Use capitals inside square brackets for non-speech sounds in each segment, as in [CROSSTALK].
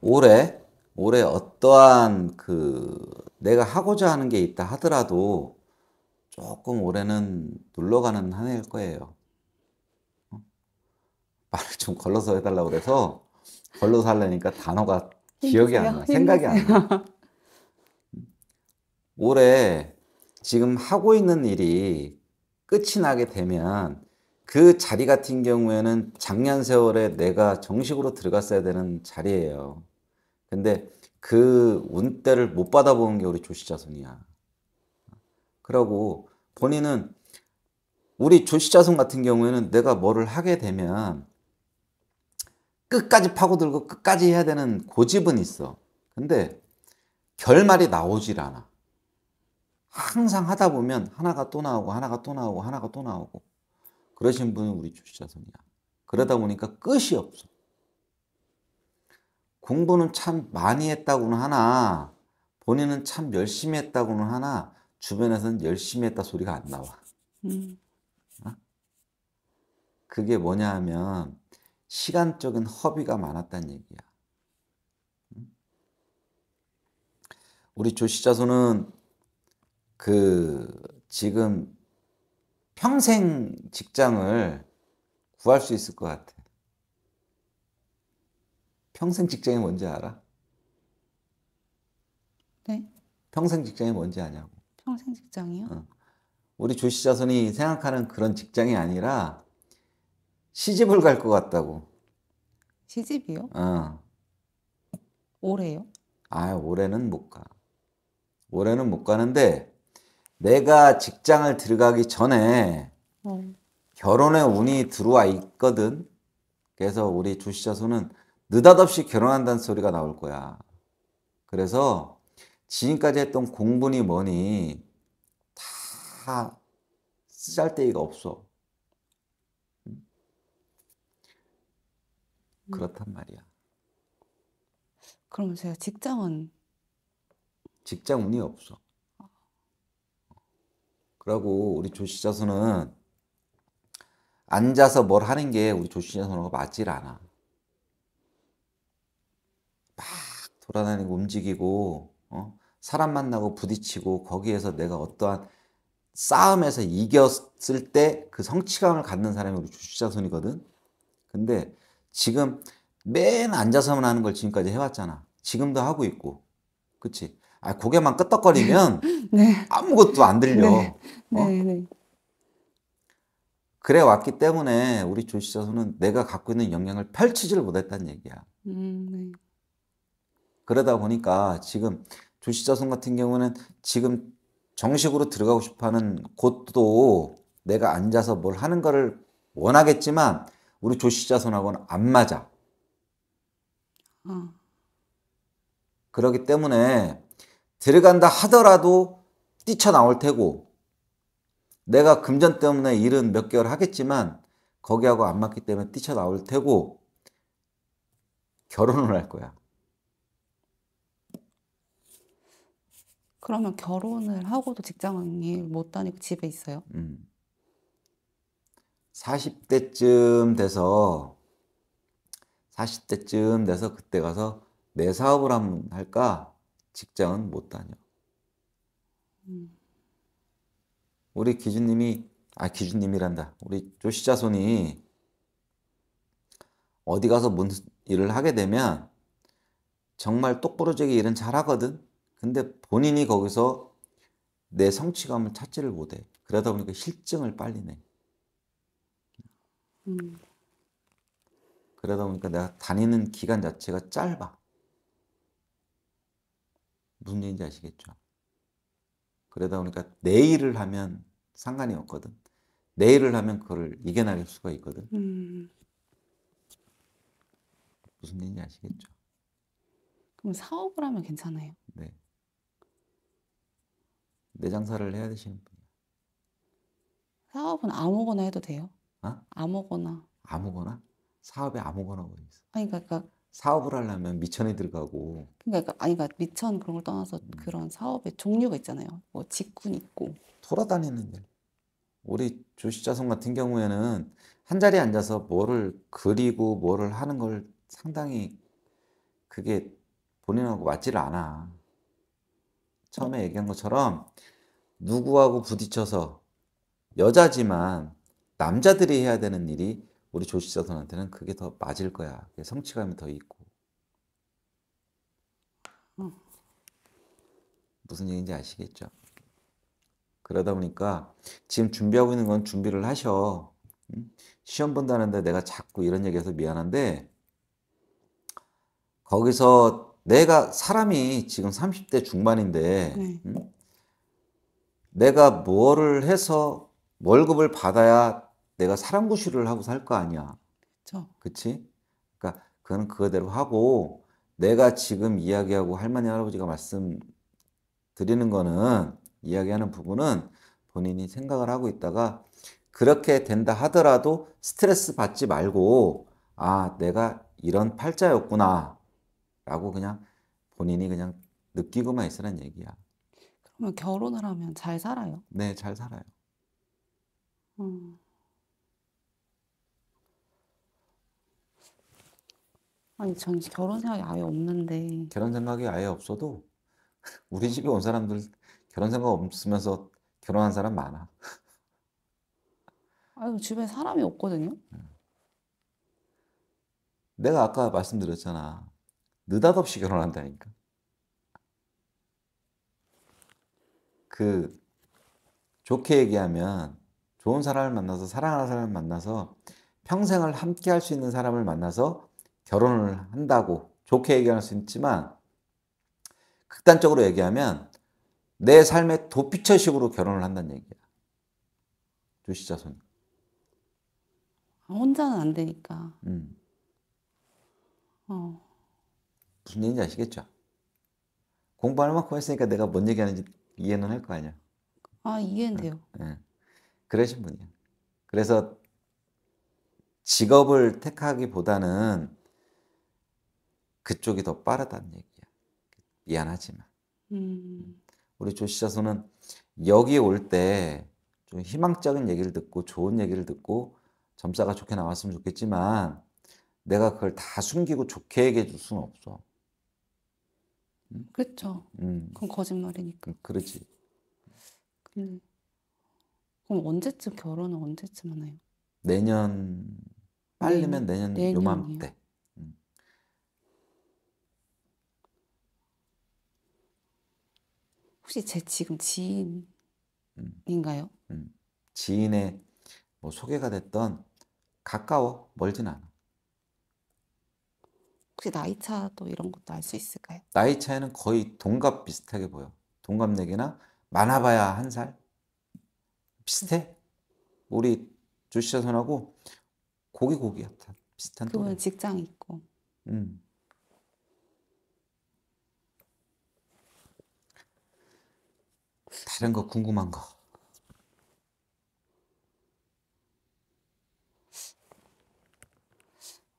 올해 올해 어떠한 그 내가 하고자 하는 게 있다 하더라도 조금 올해는 눌러가는 한 해일 거예요. 어? 말을 좀 걸러서 해달라고 그래서 걸러서 하려니까 단어가 기억이 안 나, 생각이 안 나. 음. 올해 지금 하고 있는 일이 끝이 나게 되면 그 자리 같은 경우에는 작년 세월에 내가 정식으로 들어갔어야 되는 자리예요. 근데 그 운대를 못 받아보는 게 우리 조시자손이야. 그러고 본인은 우리 조시자손 같은 경우에는 내가 뭐를 하게 되면 끝까지 파고들고 끝까지 해야 되는 고집은 있어. 근데 결말이 나오질 않아. 항상 하다 보면 하나가 또 나오고 하나가 또 나오고 하나가 또 나오고 그러신 분은 우리 조시자손이야. 그러다 보니까 끝이 없어. 공부는 참 많이 했다고는 하나 본인은 참 열심히 했다고는 하나 주변에서는 열심히 했다 소리가 안 나와. 음. 어? 그게 뭐냐 하면 시간적인 허비가 많았다는 얘기야. 음? 우리 조시자손은 그 지금 평생 직장을 구할 수 있을 것 같아. 평생 직장이 뭔지 알아? 네? 평생 직장이 뭔지 아냐고. 평생 직장이요? 어. 우리 조씨 자손이 생각하는 그런 직장이 아니라 시집을 갈 것 같다고. 시집이요? 어. 올해요? 아, 올해는 못 가. 올해는 못 가는데 내가 직장을 들어가기 전에 어. 결혼의 운이 들어와 있거든. 그래서 우리 조씨 자손은 느닷없이 결혼한다는 소리가 나올 거야. 그래서 지금까지 했던 공분이 뭐니 다 쓰잘데기가 없어. 그렇단 음. 말이야. 그러면 제가 직장은 직장 운이 없어. 그러고 우리 조씨자손은 앉아서 뭘 하는 게 우리 조씨자손하고 맞질 않아. 돌아다니고 움직이고 어? 사람 만나고 부딪히고 거기에서 내가 어떠한 싸움에서 이겼을 때 그 성취감을 갖는 사람이 우리 주자손이거든. 근데 지금 맨 앉아서만 하는 걸 지금까지 해왔잖아. 지금도 하고 있고, 그치아 고개만 끄덕거리면 [LAUGHS] 네. 아무것도 안 들려. 네. 어? 네, 어? 네. 그래 왔기 때문에 우리 조시자손은 내가 갖고 있는 영향을 펼치지를 못했다는 얘기야. 음, 네. 그러다 보니까 지금 주식자손 같은 경우는 지금 정식으로 들어가고 싶어하는 곳도 내가 앉아서 뭘 하는 거를 원하겠지만 우리 조씨자손하고는 안 맞아. 음. 어. 그렇기 때문에 들어간다 하더라도 뛰쳐나올 테고 내가 금전 때문에 일은 몇 개월 하겠지만 거기하고 안 맞기 때문에 뛰쳐나올 테고 결혼을 할 거야. 그러면 결혼을 음. 하고도 직장을 못 다니고 집에 있어요. 음. 40대쯤 돼서 40대쯤 돼서 그때 가서 내 사업을 한번 할까? 직장은 못 다녀. 음. 우리 기준님이 아 기준님이란다. 우리 조시자손이 어디 가서 문 일을 하게 되면 정말 똑부러지게 일은 잘하거든. 근데 본인이 거기서 내 성취감을 찾지를 못해. 그러다 보니까 실증을 빨리 내. 음. 그러다 보니까 내가 다니는 기간 자체가 짧아. 무슨 얘기인지 아시겠죠? 그러다 보니까 내 일을 하면 상관이 없거든. 내 일을 하면 그걸 이겨낼 수가 있거든. 음. 무슨 얘기인지 아시겠죠? 그럼 사업을 하면 괜찮아요? 네. 내장사를 해야 되시는 분이야. 사업은 아무거나 해도 돼요. 어? 아무거나. 아무거나? 사업에 아무거나 뭐 있어? 아니 그러니까, 그러니까 사업을 하려면 미천에 들어가고. 그러니까, 그러니까 아니 그러니까 미천 그런 걸 떠나서 음. 그런 사업의 종류가 있잖아요. 뭐 직군 있고. 돌아다니는데. 우리 조시자손 같은 경우에는 한 자리에 앉아서 뭐를 그리고 뭐를 하는 걸 상당히 그게 본인하고 맞지를 않아. 처음에 얘기한 것처럼 누구하고 부딪혀서 여자지만 남자들이 해야 되는 일이 우리 조시자선한테는 그게 더 맞을 거야. 성취감이 더 있고. 무슨 얘기인지 아시겠죠? 그러다 보니까 지금 준비하고 있는 건 준비를 하셔. 시험 본다는데 내가 자꾸 이런 얘기해서 미안한데 거기서 내가 사람이 지금 30대 중반인데 네. 음? 내가 뭐를 해서 월급을 받아야 내가 사랑구실을 하고 살 거 아니야. 그렇죠. 그치? 그러니까 그건 그대로 하고 내가 지금 이야기하고 할머니 할아버지가 말씀 드리는 거는 이야기하는 부분은 본인이 생각을 하고 있다가 그렇게 된다 하더라도 스트레스 받지 말고 아 내가 이런 팔자였구나 라고 그냥 본인이 그냥 느끼고만 있으란 얘기야. 그럼 결혼을 하면 잘 살아요? 네, 잘 살아요. 음. 아니, 전 결혼 생각이 아예 없는데. 결혼 생각이 아예 없어도 [LAUGHS] 우리 집에 온 사람들 결혼 생각 없으면서 결혼한 사람 많아. [LAUGHS] 아유, 집에 사람이 없거든요. 네. 내가 아까 말씀드렸잖아. 느닷없이 결혼한다니까. 그 좋게 얘기하면 좋은 사람을 만나서 사랑하는 사람을 만나서 평생을 함께 할 수 있는 사람을 만나서 결혼을 한다고 좋게 얘기할 수 있지만 극단적으로 얘기하면 내 삶의 도피처식으로 결혼을 한다는 얘기야. 주시자 손. 혼자는 안 되니까. 음. 어. 무슨 얘기인지 아시겠죠? 공부할 만큼 했으니까 내가 뭔 얘기하는지 이해는 할 거 아니야. 아 이해는 돼요. 네. 그러신 분이야. 그래서 직업을 택하기보다는 그쪽이 더 빠르다는 얘기야. 미안하지만. 음. 우리 조시자손은 여기 올때 좀 희망적인 얘기를 듣고 좋은 얘기를 듣고 점사가 좋게 나왔으면 좋겠지만 내가 그걸 다 숨기고 좋게 얘기해 줄 수는 없어. 응? 그렇죠. 응. 음. 그건 거짓말이니까. 음, 그렇지. 근 음. 그럼 언제쯤 결혼을 언제쯤 하나요? 내년 빨리면 내년, 내년 요맘때. 응. 혹시 제 지금 지인인가요? 지인의 뭐 소개가 됐던 가까워 멀진 않아. 혹시 나이 차도 이런 것도 알 수 있을까요? 나이 차이는 거의 동갑 비슷하게 보여. 동갑내기나 많아봐야 한 살? 비슷해. 우리 주시자손하고 고기 고기 같아. 비슷한 또래. 그분 직장 있고. 음. 다른 거 궁금한 거.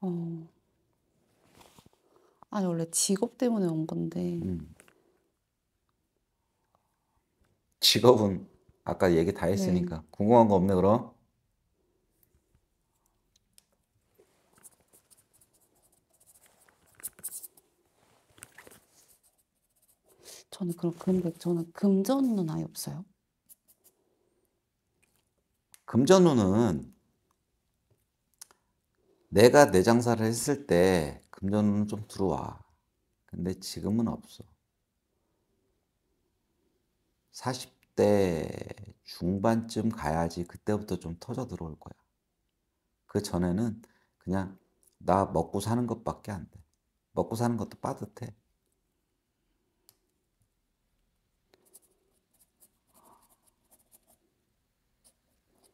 어. 아니 원래 직업 때문에 온 건데 음. 직업은 아까 얘기 다 했으니까 네. 궁금한 거 없네 그럼 저는 그런 근데 저는 금전운은 아예 없어요. 금전운은 내가 내 장사를 했을 때 금전은 좀 들어와. 근데 지금은 없어. 40대 중반쯤 가야지 그때부터 좀 터져 들어올 거야. 그 전에는 그냥 나 먹고 사는 것밖에 안 돼. 먹고 사는 것도 빠듯해.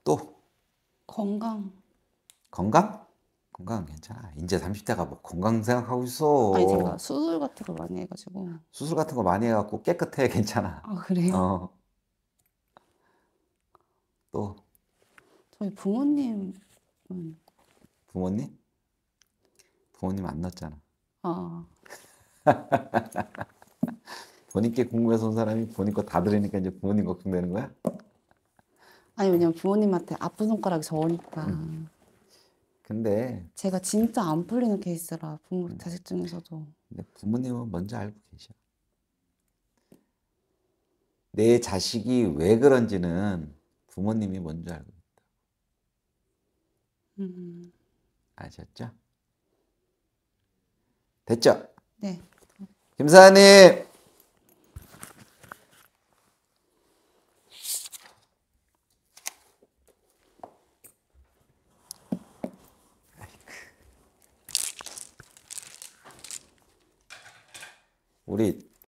또 건강. 건강? 건강 괜찮아. 이제 30대가 뭐 건강 생각하고 있어. 아니 제가 수술 같은 거 많이 해가지고. 수술 같은 거 많이 해갖고 깨끗해 괜찮아. 아 그래요? 어. 또 저희 부모님 부모님? 부모님 안낳잖아 아. [LAUGHS] 본인께 궁금해서 온 사람이 본인 거 다 들으니까 이제 부모님 걱정되는 거야? 아니 왜냐면 부모님한테 아픈 손가락이 저으니까. 음. 근데 제가 진짜 안 풀리는 케이스라 부모 음. 자식 중에서도 근데 부모님은 먼저 알고 계셔. 내 자식이 왜 그런지는 부모님이 먼저 알고 있다. 음. 아셨죠? 됐죠? 네. 김사님. 우리